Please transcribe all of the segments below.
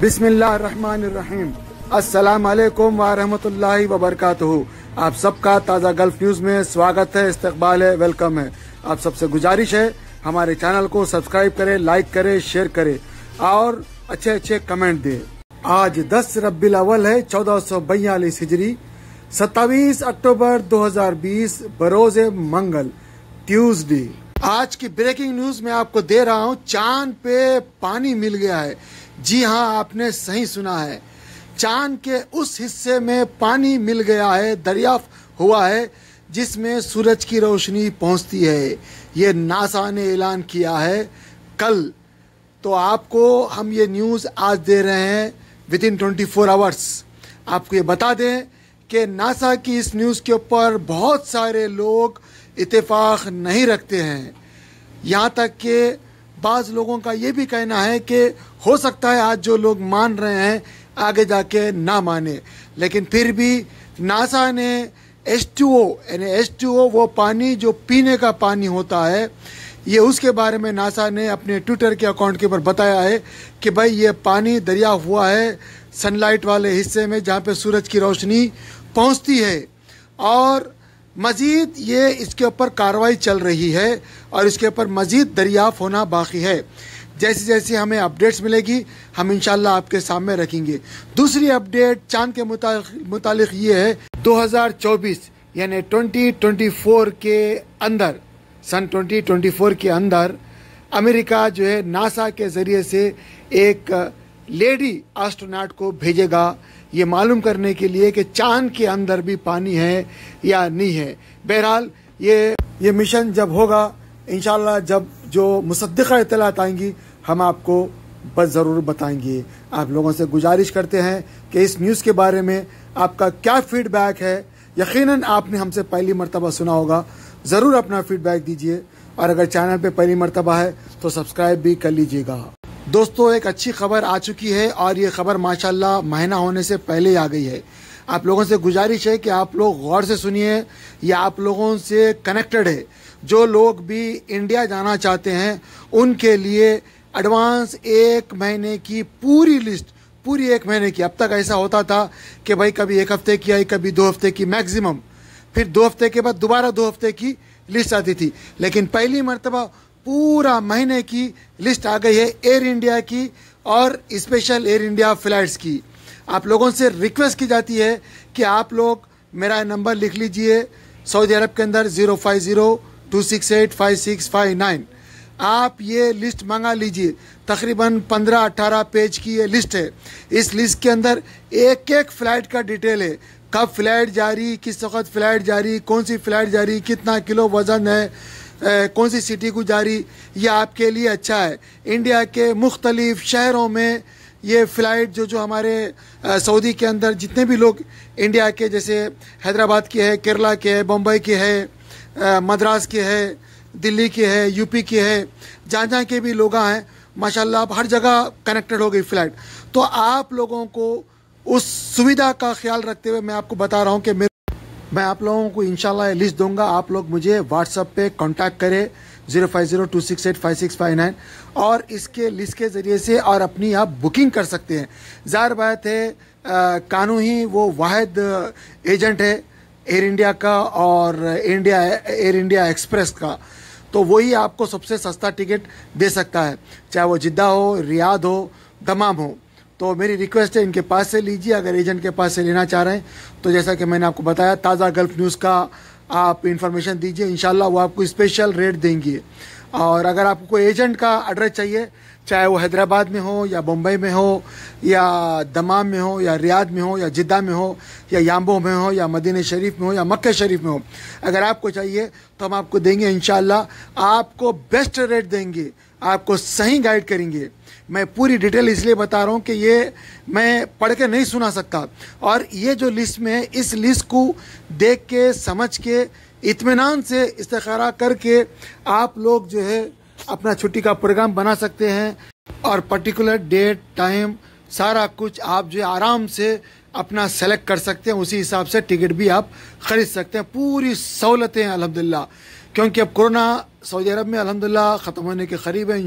बिस्मिल्लाम असलकम वरहमतुल्लाहि वबरकातुहू आप सबका ताज़ा गल्फ न्यूज़ में स्वागत है इस्तकबाल है वेलकम है आप सबसे गुजारिश है हमारे चैनल को सब्सक्राइब करें लाइक करें शेयर करें और अच्छे अच्छे कमेंट दें आज 10 रबी अवल है चौदह सौ बयालीस हिजरी सत्ताईस अक्टूबर 2020 बरोज मंगल ट्यूजडे आज की ब्रेकिंग न्यूज में आपको दे रहा हूँ चांद पे पानी मिल गया है जी हाँ आपने सही सुना है चांद के उस हिस्से में पानी मिल गया है दरियाफ हुआ है जिसमें सूरज की रोशनी पहुंचती है ये नासा ने ऐलान किया है कल तो आपको हम ये न्यूज़ आज दे रहे हैं within twenty four hours आपको ये बता दें कि नासा की इस न्यूज़ के ऊपर बहुत सारे लोग इतफ़ाक़ नहीं रखते हैं यहाँ तक कि बाज़ लोगों का ये भी कहना है कि हो सकता है आज जो लोग मान रहे हैं आगे जाके ना माने लेकिन फिर भी नासा ने एस टू ओ यानी एस टू ओ वो पानी जो पीने का पानी होता है ये उसके बारे में नासा ने अपने ट्विटर के अकाउंट के ऊपर बताया है कि भाई ये पानी दरिया हुआ है सनलाइट वाले हिस्से में जहाँ पे सूरज की रोशनी पहुँचती है और मज़ीद ये इसके ऊपर कार्रवाई चल रही है और इसके ऊपर मज़ीद दरियाफ होना बाकी है जैसे जैसे हमें अपडेट्स मिलेगी हम इनशाला आपके सामने रखेंगे दूसरी अपडेट चांद के मुताल ये है 2024 यानी 2024 के अंदर सन 2024 के अंदर अमेरिका जो है नासा के ज़रिए से एक लेडी एस्ट्रोनॉट को भेजेगा ये मालूम करने के लिए कि चांद के अंदर भी पानी है या नहीं है बहरहाल ये ये मिशन जब होगा इन जब जो मुसदा इतलात आएंगी हम आपको बस ज़रूर बताएंगे आप लोगों से गुजारिश करते हैं कि इस न्यूज़ के बारे में आपका क्या फीडबैक है यकीनन आपने हमसे पहली मरतबा सुना होगा ज़रूर अपना फीडबैक दीजिए और अगर चैनल पे पहली मरतबा है तो सब्सक्राइब भी कर लीजिएगा दोस्तों एक अच्छी खबर आ चुकी है और ये खबर माशाल्लाह महीना होने से पहले आ गई है आप लोगों से गुजारिश है कि आप लोग गौर से सुनिए या आप लोगों से कनेक्टेड है जो लोग भी इंडिया जाना चाहते हैं उनके लिए एडवांस एक महीने की पूरी लिस्ट पूरी एक महीने की अब तक ऐसा होता था कि भाई कभी एक हफ्ते की आई कभी दो हफ्ते की मैक्सिमम फिर दो हफ्ते के बाद दोबारा दो हफ्ते की लिस्ट आती थी लेकिन पहली मरतबा पूरा महीने की लिस्ट आ गई है एयर इंडिया की और स्पेशल एयर इंडिया फ्लाइट्स की आप लोगों से रिक्वेस्ट की जाती है कि आप लोग मेरा नंबर लिख लीजिए सऊदी अरब के अंदर zero five zero two six eight five six five nine आप ये लिस्ट मंगा लीजिए तकरीबन 15-18 पेज की ये लिस्ट है इस लिस्ट के अंदर एक एक फ्लाइट का डिटेल है कब फ्लाइट जारी किस वक्त फ्लाइट जारी कौन सी फ्लाइट जारी कितना किलो वज़न है ए, कौन सी सिटी को जारी ये आपके लिए अच्छा है इंडिया के मुख्तलिफ शहरों में ये फ़्लाइट जो जो हमारे सऊदी के अंदर जितने भी लोग इंडिया के जैसे हैदराबाद के है केरला के है बम्बई के है मद्रास के है दिल्ली की है यूपी की है जहाँ जहाँ के भी लोग हैं माशाल्लाह आप हर जगह कनेक्टेड हो गई फ्लाइट तो आप लोगों को उस सुविधा का ख्याल रखते हुए मैं आपको बता रहा हूँ कि मेरे मैं आप लोगों को इन लिस्ट दूंगा आप लोग मुझे व्हाट्सअप पे कांटेक्ट करें zero five zero two six eight five six five nine और इसके लिस्ट के ज़रिए से और अपनी आप बुकिंग कर सकते हैं ज़ाहिर बात है कानू ही वो वाद एजेंट है एयर इंडिया का और इंडिया एयर इंडिया एक्सप्रेस का तो वही आपको सबसे सस्ता टिकट दे सकता है चाहे वो जिद्दा हो रियाद हो दमाम हो तो मेरी रिक्वेस्ट है इनके पास से लीजिए अगर एजेंट के पास से लेना चाह रहे हैं तो जैसा कि मैंने आपको बताया ताज़ा गल्फ़ न्यूज़ का आप इन्फॉर्मेशन दीजिए इन वो आपको स्पेशल रेट देंगे और अगर आपको कोई एजेंट का एड्रेस चाहिए चाहे वो हैदराबाद में हो या मुंबई में हो या दमाम में हो या रियाद में हो या जिद्दा में हो या याम्बो में हो या मदीन शरीफ में हो या मक्के शरीफ में हो अगर आपको चाहिए तो हम आपको देंगे इन आपको बेस्ट रेट देंगे आपको सही गाइड करेंगे मैं पूरी डिटेल इसलिए बता रहा हूँ कि ये मैं पढ़ के नहीं सुना सकता और ये जो लिस्ट में है इस लिस्ट को देख के समझ के इतमान से इस्तारा करके आप लोग जो है अपना छुट्टी का प्रोग्राम बना सकते हैं और पर्टिकुलर डेट टाइम सारा कुछ आप जो है आराम से अपना सेलेक्ट कर सकते हैं उसी हिसाब से टिकट भी आप खरीद सकते हैं पूरी सहूलतें हैं अलहमदिल्ला क्योंकि अब कोरोना सऊदी अरब में अलहमदिल्ला ख़त्म होने के करीब है इन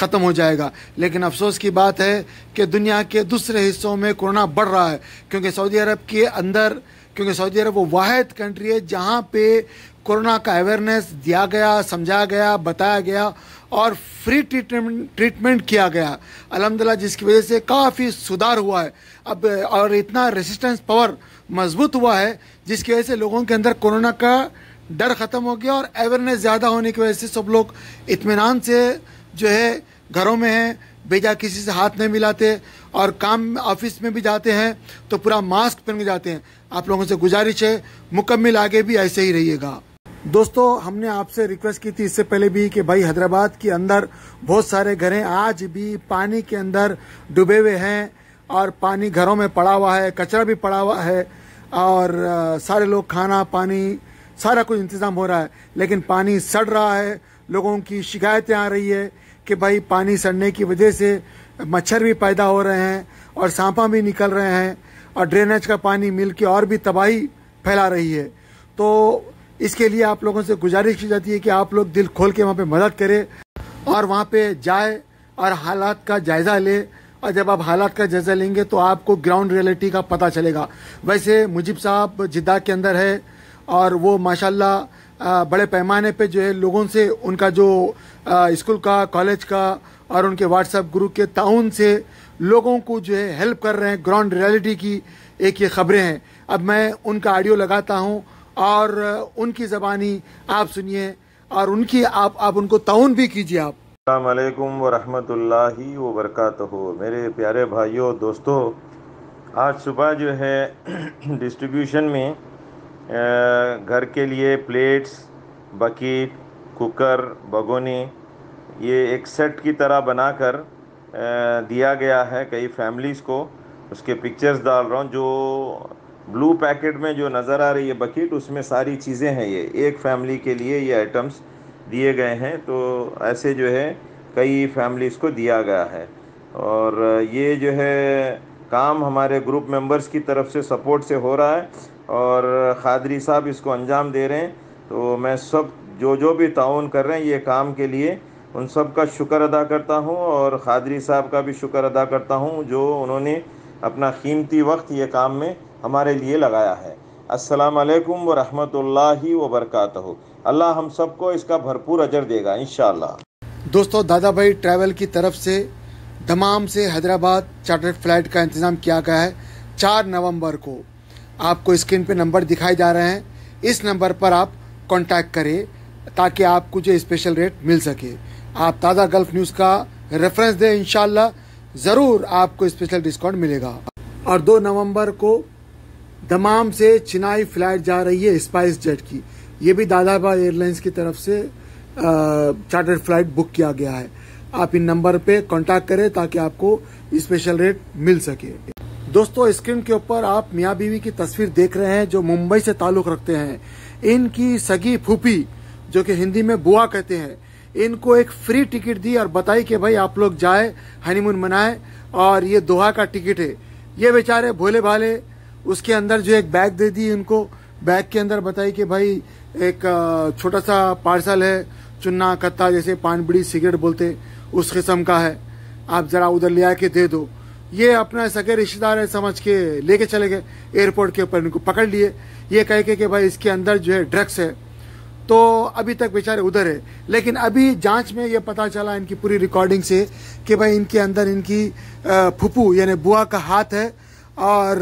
ख़त्म हो जाएगा लेकिन अफसोस की बात है कि दुनिया के दूसरे हिस्सों में कोरोना बढ़ रहा है क्योंकि सऊदी अरब के अंदर क्योंकि सऊदी अरब वो वाद कंट्री है जहाँ पे कोरोना का अवेयरनेस दिया गया समझाया गया बताया गया और फ्री ट्रीटमेंट ट्रीटमेंट किया गया अलहमदिल्ला जिसकी वजह से काफ़ी सुधार हुआ है अब और इतना रेसिस्टेंस पावर मजबूत हुआ है जिसकी वजह से लोगों के अंदर कोरोना का डर ख़त्म हो गया और अवेयरनेस ज़्यादा होने की वजह से सब लोग इतमान से जो है घरों में हैं बेजा किसी से हाथ नहीं मिलाते और काम ऑफिस में भी जाते हैं तो पूरा मास्क पहन के जाते हैं आप लोगों से गुजारिश है मुकम्मिल आगे भी ऐसे ही रहिएगा दोस्तों हमने आपसे रिक्वेस्ट की थी इससे पहले भी कि भाई हैदराबाद के अंदर बहुत सारे घरें आज भी पानी के अंदर डूबे हुए हैं और पानी घरों में पड़ा हुआ है कचरा भी पड़ा हुआ है और सारे लोग खाना पानी सारा कुछ इंतज़ाम हो रहा है लेकिन पानी सड़ रहा है लोगों की शिकायतें आ रही है कि भाई पानी सड़ने की वजह से मच्छर भी पैदा हो रहे हैं और सांपा भी निकल रहे हैं और ड्रेनेज का पानी मिल के और भी तबाही फैला रही है तो इसके लिए आप लोगों से गुजारिश की जाती है कि आप लोग दिल खोल के वहाँ पे मदद करें और वहाँ पे जाए और हालात का जायज़ा ले और जब आप हालात का जायज़ा लेंगे तो आपको ग्राउंड रियलिटी का पता चलेगा वैसे मुजिब साहब जिद्दा के अंदर है और वो माशाल्लाह बड़े पैमाने पे जो है लोगों से उनका जो स्कूल का कॉलेज का और उनके व्हाट्सएप ग्रुप के ताउन से लोगों को जो है हेल्प कर रहे हैं ग्राउंड रियलिटी की एक ये खबरें हैं अब मैं उनका ऑडियो लगाता हूँ और उनकी ज़बानी आप सुनिए और उनकी आप आप उनको ताउन भी कीजिए आप अल्लाम वरहमतुल्ला वबरकत हो मेरे प्यारे भाइयों दोस्तों आज सुबह जो है डिस्ट्रीब्यूशन में घर के लिए प्लेट्स बकेट कुकर भगोने ये एक सेट की तरह बनाकर दिया गया है कई फैमिलीज़ को उसके पिक्चर्स डाल रहा हूँ जो ब्लू पैकेट में जो नज़र आ रही है बकेट उसमें सारी चीज़ें हैं ये एक फैमिली के लिए ये आइटम्स दिए गए हैं तो ऐसे जो है कई फैमिलीज़ को दिया गया है और ये जो है काम हमारे ग्रुप मेंबर्स की तरफ से सपोर्ट से हो रहा है और खादरी साहब इसको अंजाम दे रहे हैं तो मैं सब जो जो भी ताउन कर रहे हैं ये काम के लिए उन सब का शुक्र अदा करता हूँ और खादरी साहब का भी शुक्र अदा करता हूँ जो उन्होंने अपना कीमती वक्त ये काम में हमारे लिए लगाया है अस्सलाम वालेकुम व रहमतुल्लाहि व बरकातहू अल्लाह हम सबको इसका भरपूर अजर देगा इन दोस्तों दादा भाई ट्रैवल की तरफ से दमाम से हैदराबाद चार्टर फ्लाइट का इंतज़ाम किया गया है चार नवंबर को आपको स्क्रीन पे नंबर दिखाए जा रहे हैं इस नंबर पर आप कांटेक्ट करें ताकि आपको जो स्पेशल रेट मिल सके आप ताज़ा गल्फ न्यूज़ का रेफरेंस दें इन ज़रूर आपको स्पेशल डिस्काउंट मिलेगा और दो नवंबर को दमाम से चिनाई फ्लाइट जा रही है स्पाइस जेट की ये भी दादाबा एयरलाइंस की तरफ से चार्टर फ्लाइट बुक किया गया है आप इन नंबर पे कांटेक्ट करें ताकि आपको स्पेशल रेट मिल सके दोस्तों स्क्रीन के ऊपर आप मियाँ बीवी की तस्वीर देख रहे हैं जो मुंबई से ताल्लुक रखते हैं इनकी सगी फूफी जो कि हिंदी में बुआ कहते हैं इनको एक फ्री टिकट दी और बताई कि भाई आप लोग जाए हनीमून मनाए और ये दोहा का टिकट है ये बेचारे भोले भाले उसके अंदर जो एक बैग दे दी उनको बैग के अंदर बताई कि भाई एक छोटा सा पार्सल है चुन्ना कत्ता जैसे पानबड़ी सिगरेट बोलते उस किस्म का है आप जरा उधर ले आके दे दो ये अपना सगे रिश्तेदार है समझ के लेके चले गए एयरपोर्ट के ऊपर इनको पकड़ लिए ये कह के कि भाई इसके अंदर जो है ड्रग्स है तो अभी तक बेचारे उधर है लेकिन अभी जांच में ये पता चला इनकी पूरी रिकॉर्डिंग से कि भाई इनके अंदर इनकी फुपू यानी बुआ का हाथ है और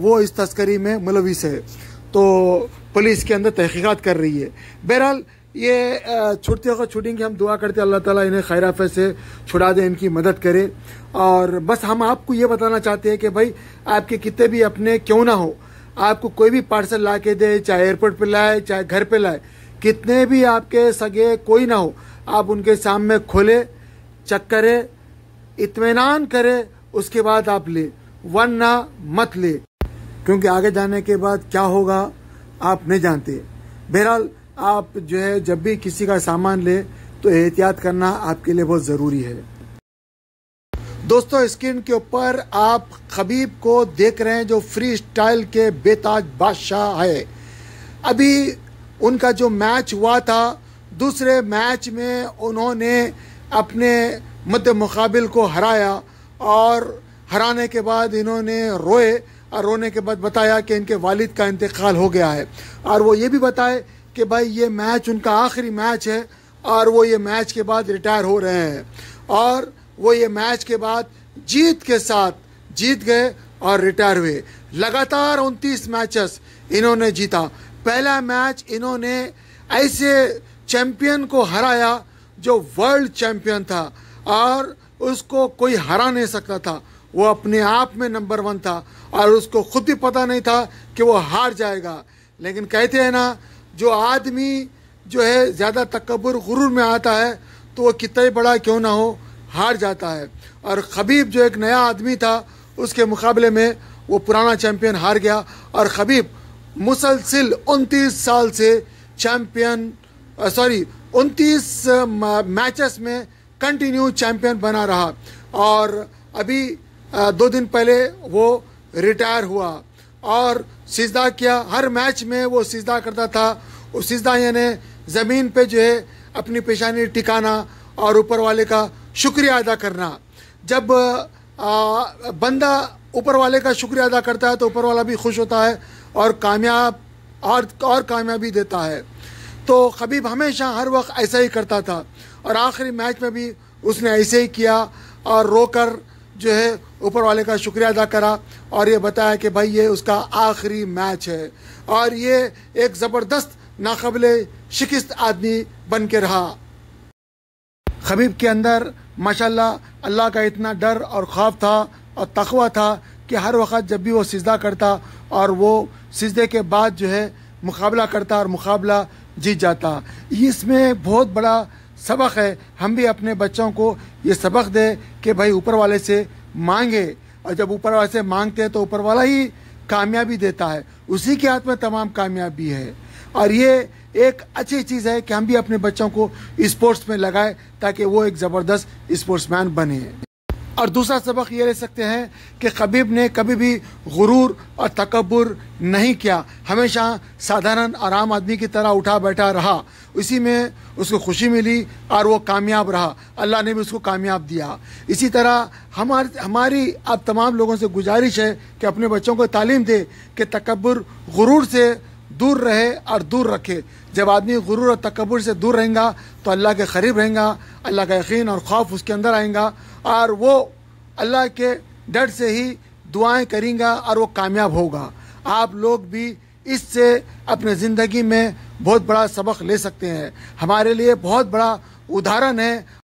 वो इस तस्करी में मुलविस है तो पुलिस के अंदर तहकीकत कर रही है बहरहाल ये छुट्टी को छुटेंगे हम दुआ करते अल्लाह ताला इन्हें खैराफे से छुड़ा दे इनकी मदद करे और बस हम आपको ये बताना चाहते हैं कि भाई आपके कितने भी अपने क्यों ना हो आपको कोई भी पार्सल ला के दे चाहे एयरपोर्ट पर लाए चाहे घर पर लाए कितने भी आपके सगे कोई ना हो आप उनके सामने खोले चक करे इतमान करे उसके बाद आप ले वरना मत ले क्योंकि आगे जाने के बाद क्या होगा आप नहीं जानते बहरहाल आप जो है जब भी किसी का सामान ले तो एहतियात करना आपके लिए बहुत ज़रूरी है दोस्तों स्क्रीन के ऊपर आप खबीब को देख रहे हैं जो फ्री स्टाइल के बेताज बादशाह है अभी उनका जो मैच हुआ था दूसरे मैच में उन्होंने अपने मध्य मुकाबिल को हराया और हराने के बाद इन्होंने रोए और रोने के बाद बताया कि इनके वालिद का इंतकाल हो गया है और वो ये भी बताए कि भाई ये मैच उनका आखिरी मैच है और वो ये मैच के बाद रिटायर हो रहे हैं और वो ये मैच के बाद जीत के साथ जीत गए और रिटायर हुए लगातार उनतीस मैचेस इन्होंने जीता पहला मैच इन्होंने ऐसे चैंपियन को हराया जो वर्ल्ड चैंपियन था और उसको कोई हरा नहीं सकता था वो अपने आप में नंबर वन था और उसको खुद भी पता नहीं था कि वो हार जाएगा लेकिन कहते हैं ना जो आदमी जो है ज़्यादा तकबर गुरूर में आता है तो वो कितना ही बड़ा क्यों ना हो हार जाता है और खबीब जो एक नया आदमी था उसके मुकाबले में वो पुराना चैम्पियन हार गया और खबीब मुसलसिल उनतीस साल से चैम्पियन सॉरी उनतीस मैचेस में कंटिन्यू चैम्पियन बना रहा और अभी दो दिन पहले वो रिटायर हुआ और सिजदा किया हर मैच में वो सिजदा करता था वो सिजदा यानी ज़मीन पे जो है अपनी पेशानी टिकाना और ऊपर वाले का शुक्रिया अदा करना जब आ, बंदा ऊपर वाले का शुक्रिया अदा करता है तो ऊपर वाला भी खुश होता है और कामयाब और और कामयाबी देता है तो खबीब हमेशा हर वक्त ऐसा ही करता था और आखिरी मैच में भी उसने ऐसे ही किया और रोकर जो है ऊपर वाले का शुक्रिया अदा करा और ये बताया कि भाई ये उसका आखिरी मैच है और ये एक ज़बरदस्त नाकबिल शिकस्त आदमी बन के रहा खबीब के अंदर माशाल्लाह अल्लाह का इतना डर और खौफ था और तखवा था कि हर वक्त जब भी वो सजदा करता और वो सजदे के बाद जो है मुकाबला करता और मुकाबला जीत जाता इसमें बहुत बड़ा सबक है हम भी अपने बच्चों को ये सबक दें कि भाई ऊपर वाले से मांगे और जब ऊपर वाले से मांगते हैं तो ऊपर वाला ही कामयाबी देता है उसी के हाथ में तमाम कामयाबी है और ये एक अच्छी चीज़ है कि हम भी अपने बच्चों को स्पोर्ट्स में लगाएं ताकि वो एक ज़बरदस्त स्पोर्ट्समैन बने और दूसरा सबक ये ले सकते हैं कि कबीब ने कभी भी गुरूर और तकबर नहीं किया हमेशा साधारण आराम आदमी की तरह उठा बैठा रहा उसी में उसको खुशी मिली और वो कामयाब रहा अल्लाह ने भी उसको कामयाब दिया इसी तरह हमारे हमारी आप तमाम लोगों से गुजारिश है कि अपने बच्चों को तालीम दे कि तकबर गुरूर से दूर रहे और दूर रखे जब आदमी गुरूर और तकबर से दूर रहेगा तो अल्लाह के करीब रहेगा अल्लाह का यकीन और खौफ उसके अंदर आएगा और वो अल्लाह के डर से ही दुआएं करेंगे और वो कामयाब होगा आप लोग भी इससे अपने ज़िंदगी में बहुत बड़ा सबक ले सकते हैं हमारे लिए बहुत बड़ा उदाहरण है